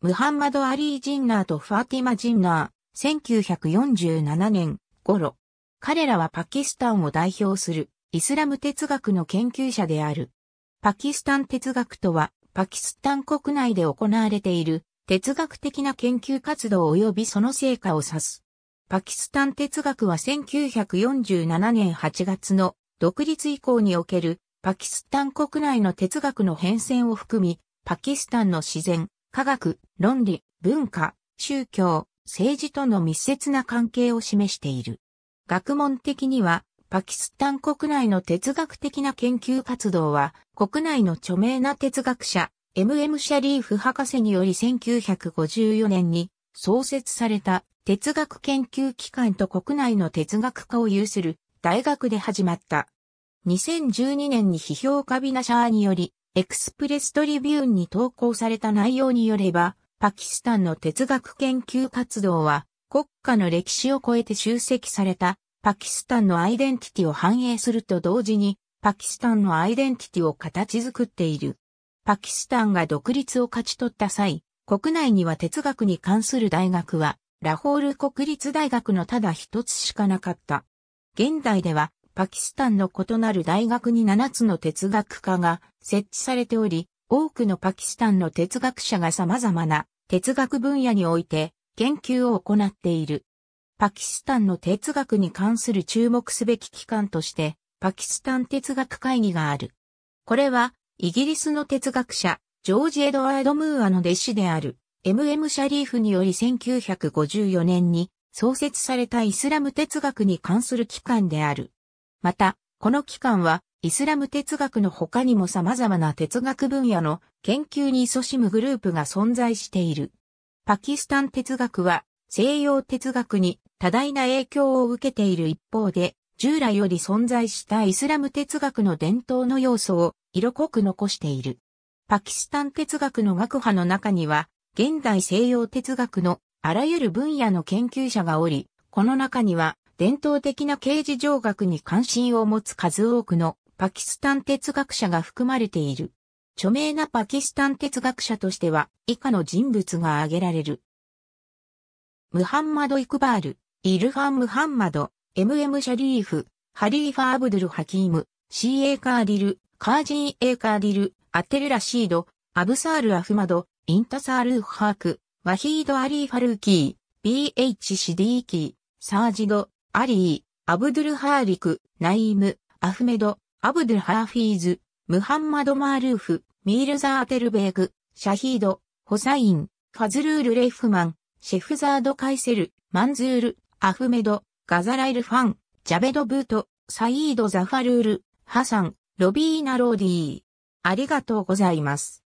ムハンマド・アリー・ジンナーとファーティマ・ジンナー、1947年頃。彼らはパキスタンを代表するイスラム哲学の研究者である。パキスタン哲学とは、パキスタン国内で行われている哲学的な研究活動及びその成果を指す。パキスタン哲学は1947年8月の独立以降におけるパキスタン国内の哲学の変遷を含み、パキスタンの自然、科学、論理、文化、宗教、政治との密接な関係を示している。学問的には、パキスタン国内の哲学的な研究活動は、国内の著名な哲学者、M.M. シャリーフ博士により1954年に創設された哲学研究機関と国内の哲学科を有する大学で始まった。2012年に批評カビナシャーによりエクスプレストリビューンに投稿された内容によれば、パキスタンの哲学研究活動は、国家の歴史を超えて集積された、パキスタンのアイデンティティを反映すると同時に、パキスタンのアイデンティティを形作っている。パキスタンが独立を勝ち取った際、国内には哲学に関する大学は、ラホール国立大学のただ一つしかなかった。現代では、パキスタンの異なる大学に7つの哲学科が設置されており、多くのパキスタンの哲学者が様々な哲学分野において研究を行っている。パキスタンの哲学に関する注目すべき機関として、パキスタン哲学会議がある。これは、イギリスの哲学者、ジョージ・エドワード・ムーアの弟子である、MM シャリーフにより1954年に創設されたイスラム哲学に関する機関である。また、この機関は、イスラム哲学の他にも様々な哲学分野の研究に勤しむグループが存在している。パキスタン哲学は西洋哲学に多大な影響を受けている一方で、従来より存在したイスラム哲学の伝統の要素を色濃く残している。パキスタン哲学の学派の中には、現代西洋哲学のあらゆる分野の研究者がおり、この中には伝統的な刑事上学に関心を持つ数多くのパキスタン哲学者が含まれている。著名なパキスタン哲学者としては以下の人物が挙げられる。ムハンマド・イクバール、イルファン・ムハンマド、MM シャリーフ、ハリーファ・アブドゥル・ハキーム、CA カーディル、カージー・エカーディル、アテル・ラシード、アブサール・アフマド、インタサール・ハーク、ワヒード・アリー・ファルーキー、BH・ シディーキー、サージド、アリー、アブドゥルハーリク、ナイーム、アフメド、アブドゥルハーフィーズ、ムハンマド・マールーフ、ミールザー・テルベーグ、シャヒード、ホサイン、ファズルール・レイフマン、シェフザード・カイセル、マンズール、アフメド、ガザライル・ファン、ジャベド・ブート、サイード・ザファルール、ハサン、ロビーナ・ローディー。ありがとうございます。